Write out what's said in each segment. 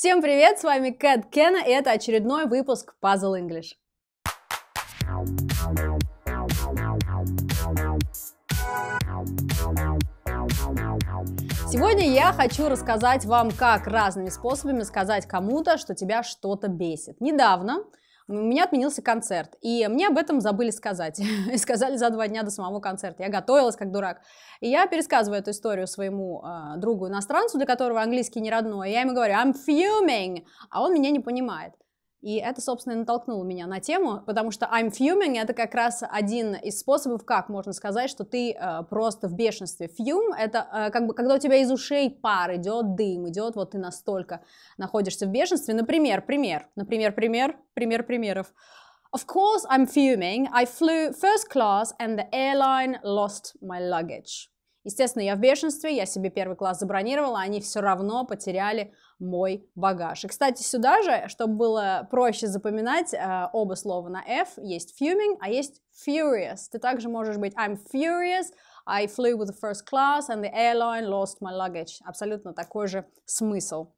Всем привет, с вами Кэт Кена, и это очередной выпуск Puzzle English. Сегодня я хочу рассказать вам, как разными способами сказать кому-то, что тебя что-то бесит. Недавно у меня отменился концерт, и мне об этом забыли сказать. и сказали за два дня до самого концерта. Я готовилась как дурак. И я пересказываю эту историю своему э, а, другу-иностранцу, для которого английский не родной. И я ему говорю, I'm fuming, а он меня не понимает. И это, собственно, и натолкнуло меня на тему, потому что I'm fuming — это как раз один из способов, как можно сказать, что ты э, просто в бешенстве. Fume — это э, как бы когда у тебя из ушей пар идет, дым идет, вот ты настолько находишься в бешенстве. Например, пример, например, пример, пример примеров. Of course I'm fuming. I flew first class and the airline lost my luggage. Естественно, я в бешенстве, я себе первый класс забронировала, они все равно потеряли мой багаж. И, кстати, сюда же, чтобы было проще запоминать, э, оба слова на F, есть fuming, а есть furious. Ты также можешь быть I'm furious, I flew with the first class, and the airline lost my luggage. Абсолютно такой же смысл.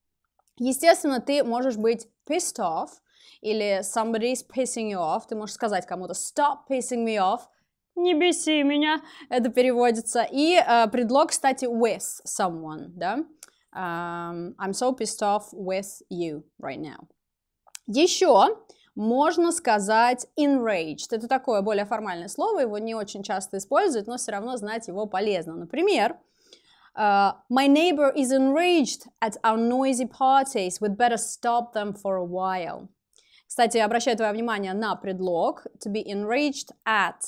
Естественно, ты можешь быть pissed off, или somebody's pissing you off, ты можешь сказать кому-то stop pissing me off, не беси меня, это переводится. И э, предлог, кстати, with someone, да. Um, I'm so pissed off with you right now. Еще можно сказать enraged. Это такое более формальное слово, его не очень часто используют, но все равно знать его полезно. Например, uh, My neighbor is enraged at our noisy parties. We'd better stop them for a while. Кстати, обращаю твое внимание на предлог to be enraged at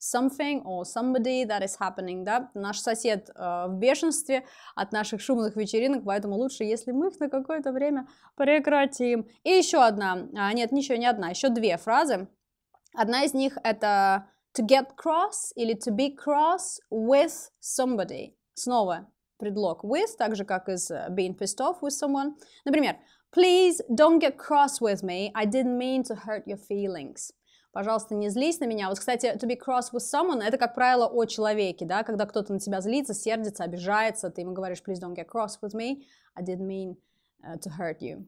something or somebody that is happening, да, наш сосед э, в бешенстве от наших шумных вечеринок, поэтому лучше, если мы их на какое-то время прекратим. И еще одна, а, нет, ничего не одна, еще две фразы. Одна из них это to get cross или to be cross with somebody. Снова предлог with, так же как из э, being pissed off with someone. Например, please don't get cross with me, I didn't mean to hurt your feelings пожалуйста, не злись на меня. Вот, кстати, to be cross with someone, это, как правило, о человеке, да, когда кто-то на тебя злится, сердится, обижается, ты ему говоришь, please don't get cross with me, I didn't mean э, to hurt you.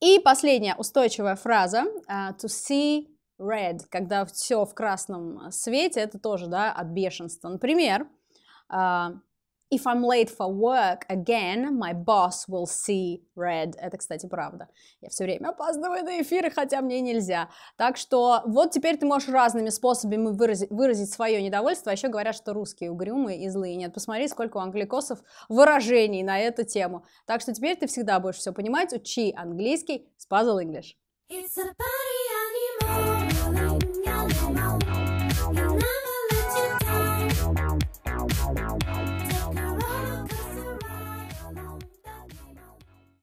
И последняя устойчивая фраза, uh, to see red, когда все в красном свете, это тоже, да, от бешенства. Например, uh, If I'm late for work again, my boss will see red. Это, кстати, правда. Я все время опаздываю на эфиры, хотя мне нельзя. Так что вот теперь ты можешь разными способами выразить, выразить свое недовольство. А еще говорят, что русские угрюмые и злые. Нет, посмотри, сколько у англикосов выражений на эту тему. Так что теперь ты всегда будешь все понимать. Учи английский с Puzzle English. It's a